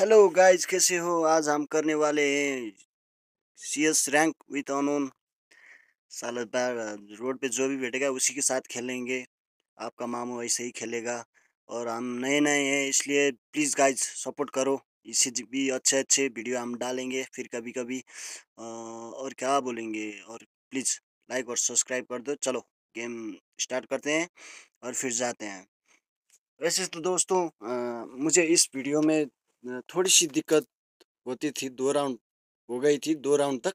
Hello guys कैसे हो आज हम करने वाले हैं C S rank with unknown साल बार रोड पे जो भी बैठेगा उसी के साथ खेलेंगे आपका मामू ऐसे ही खेलेगा और हम नए नए हैं इसलिए प्लीज़ गाइस सपोर्ट करो इससे भी अच्छे अच्छे वीडियो हम डालेंगे फिर कभी कभी और क्या बोलेंगे और प्लीज़ लाइक और सब्सक्राइब कर दो चलो गेम स्टार्ट करते हैं और फिर जाते हैं वैसे तो दोस्तों आ, मुझे इस वीडियो में थोड़ी सी दिक्कत होती थी दो राउंड हो गई थी दो राउंड तक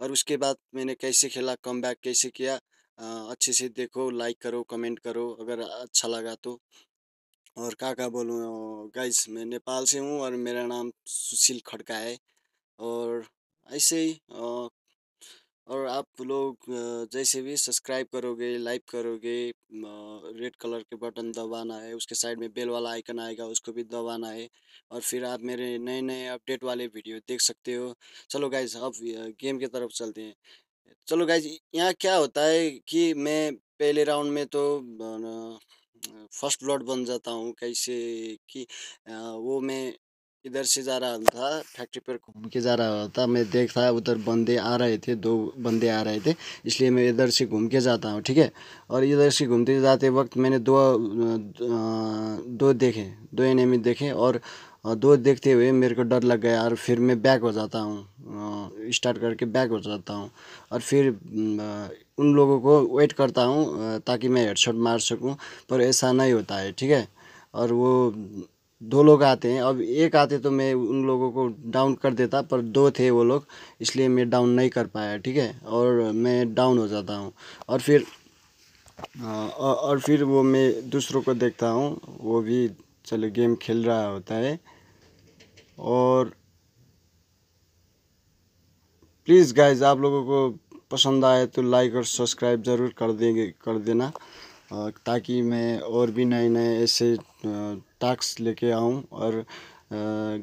और उसके बाद मैंने कैसे खेला कम बैक कैसे किया अच्छे से देखो लाइक करो कमेंट करो अगर अच्छा लगा तो और क्या क्या बोलूँ गाइस मैं नेपाल से हूँ और मेरा नाम सुशील खड़का है और ऐसे ही और आप लोग जैसे भी सब्सक्राइब करोगे लाइक करोगे रेड कलर के बटन दबाना है उसके साइड में बेल वाला आइकन आएगा उसको भी दबाना है और फिर आप मेरे नए नए अपडेट वाले वीडियो देख सकते हो चलो गाइज अब गेम की तरफ चलते हैं चलो गाइज यहाँ क्या होता है कि मैं पहले राउंड में तो फर्स्ट ब्लड बन जाता हूँ कैसे कि वो मैं इधर से जा रहा था फैक्ट्री पर घूम के जा रहा था मैं देख रहा उधर बंदे आ रहे थे दो बंदे आ रहे थे इसलिए मैं इधर से घूम के जाता हूँ ठीक है और इधर से घूमते जाते वक्त मैंने दो दो देखे दो एनिमी देखे और दो देखते हुए मेरे को डर लग गया और फिर मैं बैक हो जाता हूँ स्टार्ट करके बैक हो जाता हूँ और फिर उन लोगों को वेट करता हूँ ताकि मैं हेडशॉट मार सकूँ पर ऐसा नहीं होता है ठीक है और वो दो लोग आते हैं अब एक आते तो मैं उन लोगों को डाउन कर देता पर दो थे वो लोग इसलिए मैं डाउन नहीं कर पाया ठीक है और मैं डाउन हो जाता हूँ और फिर और फिर वो मैं दूसरों को देखता हूँ वो भी चलो गेम खेल रहा होता है और प्लीज़ गाइज आप लोगों को पसंद आए तो लाइक और सब्सक्राइब ज़रूर कर देंगे कर देना ताकि मैं और भी नए नए ऐसे टास्क लेके आऊँ और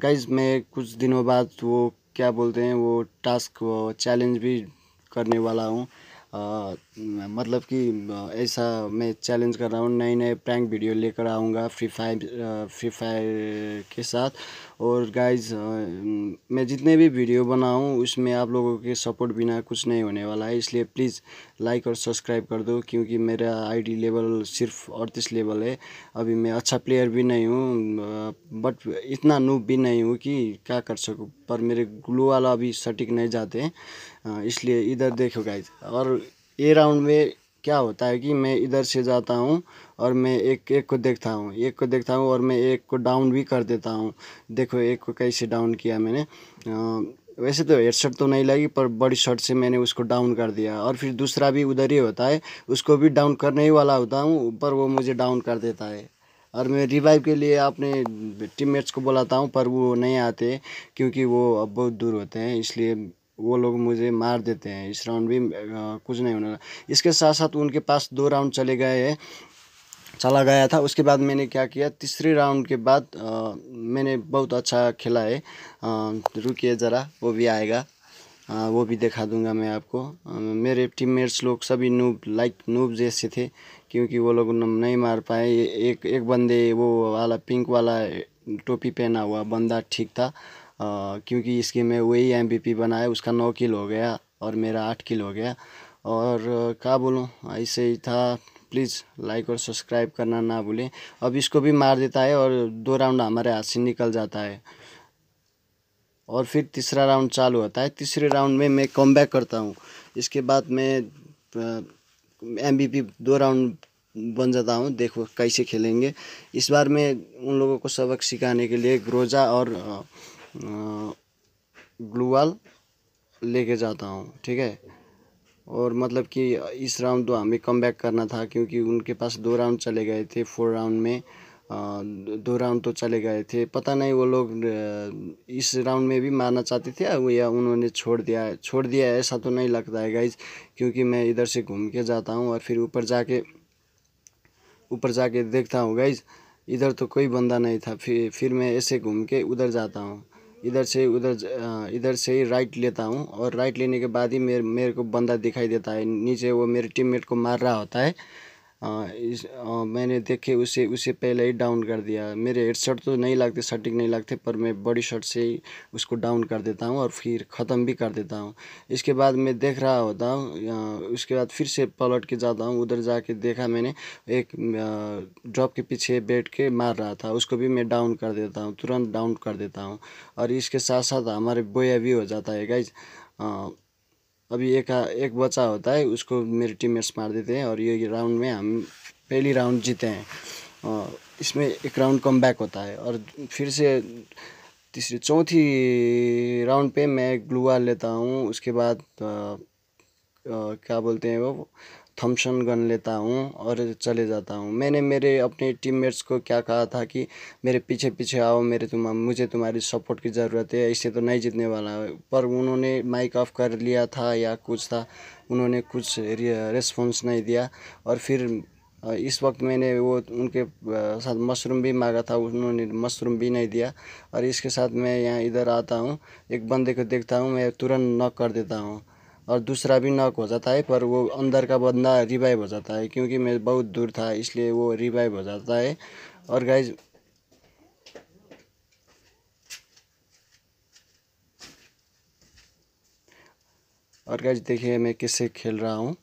गाइज मैं कुछ दिनों बाद वो क्या बोलते हैं वो टास्क वो चैलेंज भी करने वाला हूँ मतलब कि ऐसा मैं चैलेंज कर रहा हूँ नए नए प्रैंक वीडियो लेकर आऊँगा फ्री फायर फ्री फायर के साथ और गाइज मैं जितने भी वीडियो बनाऊँ उसमें आप लोगों के सपोर्ट बिना कुछ नहीं होने वाला है इसलिए प्लीज़ लाइक और सब्सक्राइब कर दो क्योंकि मेरा आईडी लेवल सिर्फ अड़तीस लेवल है अभी मैं अच्छा प्लेयर भी नहीं हूँ बट इतना नूब भी नहीं हूँ कि क्या कर सकूँ पर मेरे ग्लू वाला अभी सटीक नहीं जाते इसलिए इधर देखो गाइज और ए राउंड में क्या होता है कि मैं इधर से जाता हूँ और मैं एक एक को देखता हूँ एक को देखता हूँ और मैं एक को डाउन भी कर देता हूँ देखो एक को कैसे डाउन किया मैंने वैसे तो शर्ट तो नहीं लगी पर बड़ी शर्ट से मैंने उसको डाउन कर दिया और फिर दूसरा भी उधर ही होता है उसको भी डाउन करने ही वाला होता हूँ पर वो मुझे डाउन कर देता है और मैं रिवाइव के लिए अपने टीममेट्स को बुलाता हूँ पर वो नहीं आते क्योंकि वो अब बहुत दूर होते हैं इसलिए वो लोग मुझे मार देते हैं इस राउंड भी कुछ नहीं होने इसके साथ साथ उनके पास दो राउंड चले गए हैं चला गया था उसके बाद मैंने क्या किया तीसरे राउंड के बाद मैंने बहुत अच्छा खेला है रुकिए ज़रा वो भी आएगा वो भी दिखा दूंगा मैं आपको मेरे टीममेट्स लोग सभी नूब लाइक नूब जैसे थे क्योंकि वो लोग नहीं मार पाए एक एक बंदे वो वाला पिंक वाला टोपी पहना हुआ बंदा ठीक था क्योंकि इसके मैं वही एम बनाया उसका नौ किल हो गया और मेरा आठ किल हो गया और क्या बोलूँ ऐसे ही था प्लीज़ लाइक और सब्सक्राइब करना ना भूलें अब इसको भी मार देता है और दो राउंड हमारे हाथ से निकल जाता है और फिर तीसरा राउंड चालू होता है तीसरे राउंड में मैं कम बैक करता हूँ इसके बाद मैं एम दो राउंड बन जाता हूँ देखो कैसे खेलेंगे इस बार मैं उन लोगों को सबक सिखाने के लिए ग्रोजा और ग्लूवाल लेके जाता हूँ ठीक है और मतलब कि इस राउंड तो हमें कम बैक करना था क्योंकि उनके पास दो राउंड चले गए थे फोर राउंड में दो राउंड तो चले गए थे पता नहीं वो लोग इस राउंड में भी मारना चाहते थे या उन्होंने छोड़ दिया छोड़ दिया ऐसा तो नहीं लगता है गाइज क्योंकि मैं इधर से घूम के जाता हूँ और फिर ऊपर जाके ऊपर जाके देखता हूँ गाइज इधर तो कोई बंदा नहीं था फिर फिर मैं ऐसे घूम के उधर जाता हूँ इधर से उधर इधर से ही राइट लेता हूँ और राइट लेने के बाद ही मेरे मेरे को बंदा दिखाई देता है नीचे वो मेरे टीममेट को मार रहा होता है हाँ, इस हाँ, मैंने देखे उसे उसे पहले ही डाउन कर दिया मेरे शर्ट तो नहीं लगते सटीक नहीं लगते पर मैं बड़ी शर्ट से ही उसको डाउन कर देता हूँ और फिर ख़त्म भी कर देता हूँ इसके बाद मैं देख रहा होता हूँ उसके बाद फिर से पलट के जाता हूँ उधर जाके देखा मैंने एक ड्रॉप के पीछे बैठ के मार रहा था उसको भी मैं डाउन कर देता हूँ तुरंत डाउन कर देता हूँ और इसके साथ साथ हमारे बोया भी हो जाता है गाइज अभी एक एक बच्चा होता है उसको मेरे टीममेट्स मार देते हैं और ये राउंड में हम पहली राउंड जीते हैं इसमें एक राउंड कम बैक होता है और फिर से तीसरी चौथी राउंड पे मैं ग्लूआ लेता हूँ उसके बाद आ, आ, क्या बोलते हैं वो थम्सन गन लेता हूँ और चले जाता हूँ मैंने मेरे अपने टीममेट्स को क्या कहा था कि मेरे पीछे पीछे आओ मेरे तुम मुझे तुम्हारी सपोर्ट की ज़रूरत है इससे तो नहीं जीतने वाला पर उन्होंने माइक ऑफ कर लिया था या कुछ था उन्होंने कुछ रिस्पॉन्स नहीं दिया और फिर इस वक्त मैंने वो उनके साथ मशरूम भी मांगा था उन्होंने मशरूम भी नहीं दिया और इसके साथ मैं यहाँ इधर आता हूँ एक बंदे को देखता हूँ मैं तुरंत नॉक कर देता हूँ और दूसरा भी नॉक हो जाता है पर वो अंदर का बंदा रिवाइव हो जाता है क्योंकि मैं बहुत दूर था इसलिए वो रिवाइव हो जाता है और गाइज और गाइज देखिए मैं किससे खेल रहा हूँ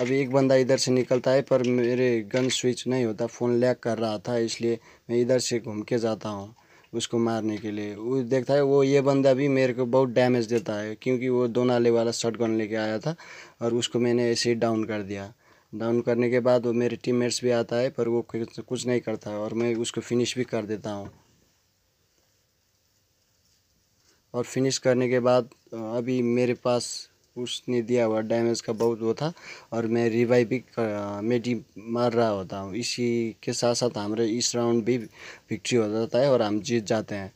अभी एक बंदा इधर से निकलता है पर मेरे गन स्विच नहीं होता फ़ोन लैग कर रहा था इसलिए मैं इधर से घूम के जाता हूँ उसको मारने के लिए वो देखता है वो ये बंदा भी मेरे को बहुत डैमेज देता है क्योंकि वो दो नाले वाला शर्ट गन लेके आया था और उसको मैंने ऐसे ही डाउन कर दिया डाउन करने के बाद वो मेरे टीममेट्स भी आता है पर वो कुछ नहीं करता और मैं उसको फिनिश भी कर देता हूँ और फिनिश करने के बाद अभी मेरे पास उसने दिया हुआ डैमेज का बहुत वो था और मैं रिवाइव भी मेडी मार रहा होता हूँ इसी के साथ साथ हमारे इस राउंड भी विक्ट्री हो जाता है और हम जीत जाते हैं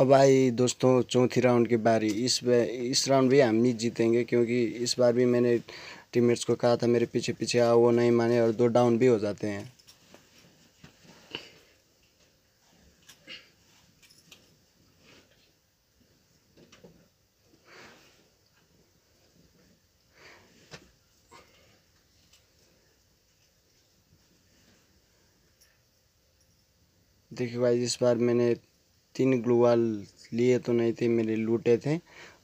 अब आई दोस्तों चौथी राउंड की बारी इस इस राउंड भी हम नहीं जीतेंगे क्योंकि इस बार भी मैंने टीममेट्स को कहा था मेरे पीछे पीछे आओ वो नहीं माने और दो डाउन भी हो जाते हैं देखिए भाई इस बार मैंने तीन ग्लूवाल लिए तो नहीं थे मेरे लूटे थे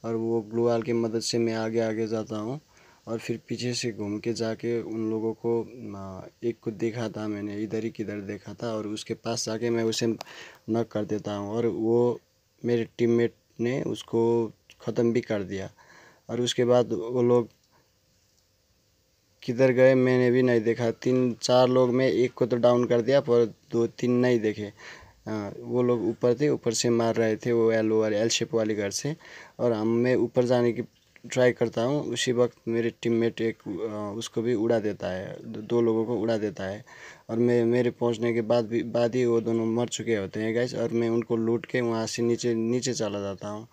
और वो ग्लूवाल की मदद से मैं आगे आगे जाता हूँ और फिर पीछे से घूम के जाके उन लोगों को एक को देखा था मैंने इधर ही किधर देखा था और उसके पास जाके मैं उसे नक कर देता हूँ और वो मेरे टीममेट ने उसको ख़त्म भी कर दिया और उसके बाद वो लोग किधर गए मैंने भी नहीं देखा तीन चार लोग में एक को तो डाउन कर दिया पर दो तीन नहीं देखे वो लोग ऊपर थे ऊपर से मार रहे थे वो एल वाले एल शेप वाले घर से और हम मैं ऊपर जाने की ट्राई करता हूँ उसी वक्त मेरे टीममेट एक उसको भी उड़ा देता है दो लोगों को उड़ा देता है और मैं मेरे पहुँचने के बाद भी बाद ही वो दोनों मर चुके होते हैं गैस और मैं उनको लूट के वहाँ से नीचे नीचे चला जाता हूँ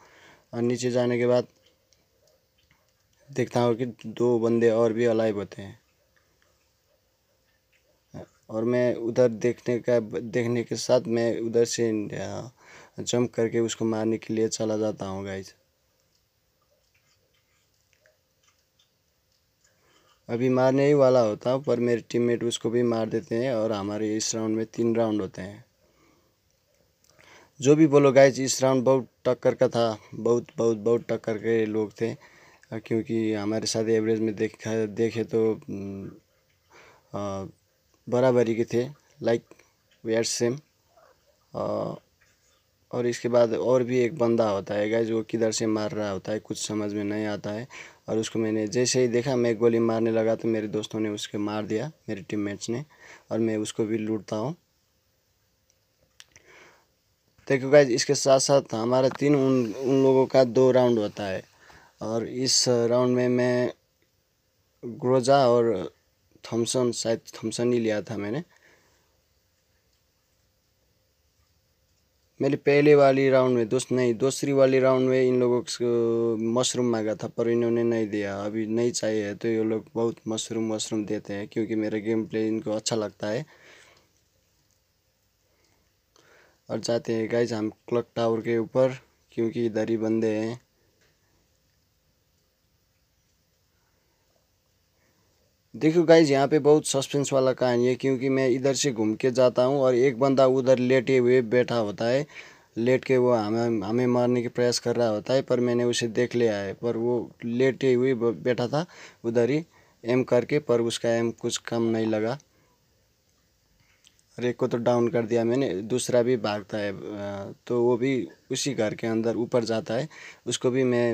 और नीचे जाने के बाद देखता हूँ कि दो बंदे और भी अलाइव होते हैं और मैं उधर देखने का देखने के साथ मैं उधर से जंप करके उसको मारने के लिए चला जाता हूँ गाइज अभी मारने ही वाला होता हूँ पर मेरे टीममेट उसको भी मार देते हैं और हमारे इस राउंड में तीन राउंड होते हैं जो भी बोलो गाइज इस राउंड बहुत टक्कर का था बहुत बहुत बहुत टक्कर के लोग थे क्योंकि हमारे साथ एवरेज में देखा देखे तो बराबरी के थे लाइक वी आर सेम और इसके बाद और भी एक बंदा होता है गाइज वो किधर से मार रहा होता है कुछ समझ में नहीं आता है और उसको मैंने जैसे ही देखा मैं गोली मारने लगा तो मेरे दोस्तों ने उसके मार दिया मेरे टीममेट्स ने और मैं उसको भी लूटता हूँ देखो गाइज इसके साथ साथ हमारा तीन उन उन लोगों का दो राउंड होता है और इस राउंड में मैं ग्रोजा और थॉमसन शायद थॉमसन ही लिया था मैंने मेरे पहले वाली राउंड में दोस्त नहीं दूसरी वाली राउंड में इन लोगों को मशरूम मांगा था पर इन्होंने नहीं दिया अभी नहीं चाहिए तो ये लोग बहुत मशरूम मशरूम देते हैं क्योंकि मेरा गेम प्ले इनको अच्छा लगता है और जाते हैं गाइज हम क्लक टावर के ऊपर क्योंकि इधर ही बंदे हैं देखो गाइज यहाँ पे बहुत सस्पेंस वाला कहानी है क्योंकि मैं इधर से घूम के जाता हूँ और एक बंदा उधर लेटे हुए बैठा होता है लेट के वो हमें हमें मारने के प्रयास कर रहा होता है पर मैंने उसे देख लिया है पर वो लेटे हुए बैठा था उधर ही एम करके पर उसका एम कुछ कम नहीं लगा और एक को तो डाउन कर दिया मैंने दूसरा भी भागता है तो वो भी उसी घर के अंदर ऊपर जाता है उसको भी मैं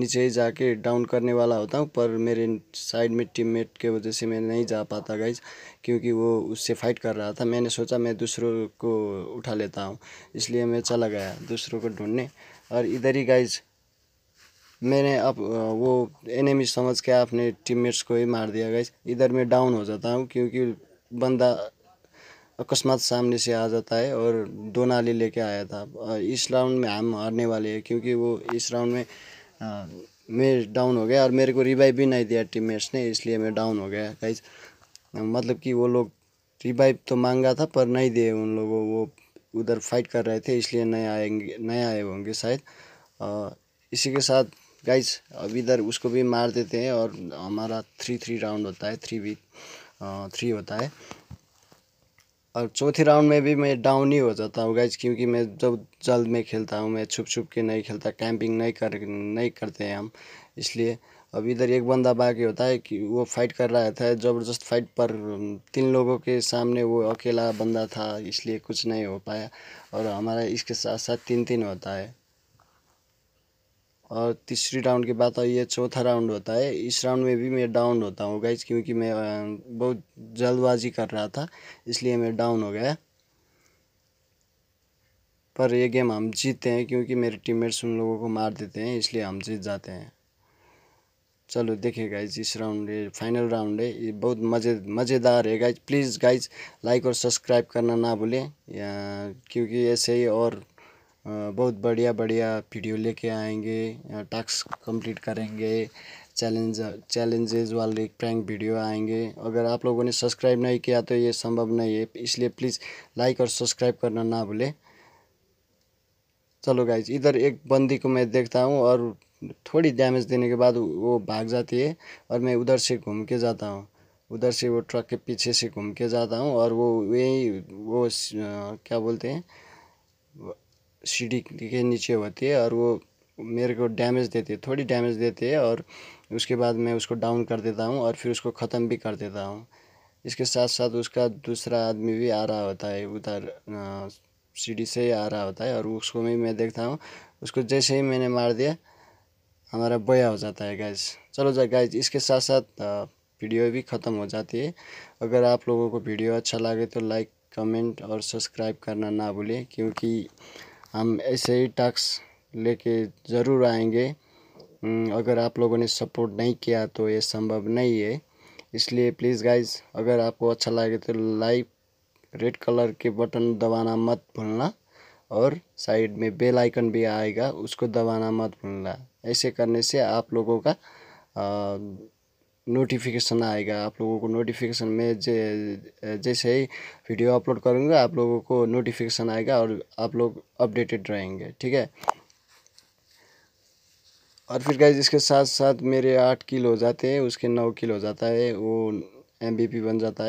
नीचे ही जाके डाउन करने वाला होता हूँ पर मेरे साइड में टीममेट के वजह से मैं नहीं जा पाता गाइज क्योंकि वो उससे फाइट कर रहा था मैंने सोचा मैं दूसरों को उठा लेता हूँ इसलिए मैं चला गया दूसरों को ढूंढने और इधर ही गाइज मैंने अब वो एनिमी समझ के अपने टीममेट्स को ही मार दिया गाइज इधर मैं डाउन हो जाता हूँ क्योंकि बंदा अकस्मात सामने से आ जाता है और दो नाली लेके आया था इस राउंड में हम हारने वाले हैं क्योंकि वो इस राउंड में हाँ। मैं डाउन हो गया और मेरे को रिवाइव भी नहीं दिया टीममेट्स ने इसलिए मैं डाउन हो गया गाइज मतलब कि वो लोग रिवाइव तो मांगा था पर नहीं दिए उन लोगों वो उधर फाइट कर रहे थे इसलिए नहीं आएंगे नहीं आए होंगे शायद इसी के साथ गाइज अब इधर उसको भी मार देते हैं और हमारा थ्री थ्री राउंड होता है थ्री वी थ्री होता है और चौथी राउंड में भी मैं डाउन ही हो जाता हूँ गैज क्योंकि मैं जब जल्द में खेलता हूँ मैं छुप छुप के नहीं खेलता कैंपिंग नहीं कर नहीं करते हैं हम इसलिए अब इधर एक बंदा बाकी होता है कि वो फाइट कर रहा था ज़बरदस्त फाइट पर तीन लोगों के सामने वो अकेला बंदा था इसलिए कुछ नहीं हो पाया और हमारा इसके साथ साथ तीन तीन होता है और तीसरी राउंड की बात आई ये चौथा राउंड होता है इस राउंड में भी मैं डाउन होता हूँ गाइज क्योंकि मैं बहुत जल्दबाजी कर रहा था इसलिए मैं डाउन हो गया पर ये गेम हम जीतते हैं क्योंकि मेरे टीममेट्स उन लोगों को मार देते हैं इसलिए हम जीत जाते हैं चलो देखिए गाइज इस राउंड फाइनल राउंड है ये बहुत मज़े मज़ेदार है गाइज प्लीज़ गाइज लाइक और सब्सक्राइब करना ना भूलें क्योंकि ऐसे ही और बहुत बढ़िया बढ़िया वीडियो लेके आएंगे टास्क कंप्लीट करेंगे चैलेंज चैलेंजेज वाले प्रैंक वीडियो आएंगे अगर आप लोगों ने सब्सक्राइब नहीं किया तो ये संभव नहीं है इसलिए प्लीज़ लाइक और सब्सक्राइब करना ना भूलें चलो गाइज इधर एक बंदी को मैं देखता हूँ और थोड़ी डैमेज देने के बाद वो भाग जाती है और मैं उधर से घूम के जाता हूँ उधर से वो ट्रक के पीछे से घूम के जाता हूँ और वो यही वो क्या बोलते हैं सीढ़ी के नीचे होती है और वो मेरे को डैमेज देती है थोड़ी डैमेज देती है और उसके बाद मैं उसको डाउन कर देता हूँ और फिर उसको ख़त्म भी कर देता हूँ इसके साथ साथ उसका दूसरा आदमी भी आ रहा होता है उधर सीढ़ी से ही आ रहा होता है और उसको भी मैं देखता हूँ उसको जैसे ही मैंने मार दिया हमारा बया हो जाता है गैस चलो जा गैस इसके साथ साथ वीडियो भी ख़त्म हो जाती है अगर आप लोगों को वीडियो अच्छा लगे तो लाइक कमेंट और सब्सक्राइब करना ना भूलें क्योंकि हम ऐसे ही टास्क लेके ज़रूर आएंगे हम्म, अगर आप लोगों ने सपोर्ट नहीं किया तो ये संभव नहीं है इसलिए प्लीज़ गाइज अगर आपको अच्छा लगे तो लाइक रेड कलर के बटन दबाना मत भूलना और साइड में बेल आइकन भी आएगा उसको दबाना मत भूलना ऐसे करने से आप लोगों का आ, नोटिफिकेशन आएगा आप लोगों को नोटिफिकेशन में जे जैसे ही वीडियो अपलोड करूँगा आप लोगों को नोटिफिकेशन आएगा और आप लोग अपडेटेड रहेंगे ठीक है और फिर गाइज इसके साथ साथ मेरे आठ किलो हो जाते हैं उसके नौ किलो हो जाता है वो एम बी पी बन जाता है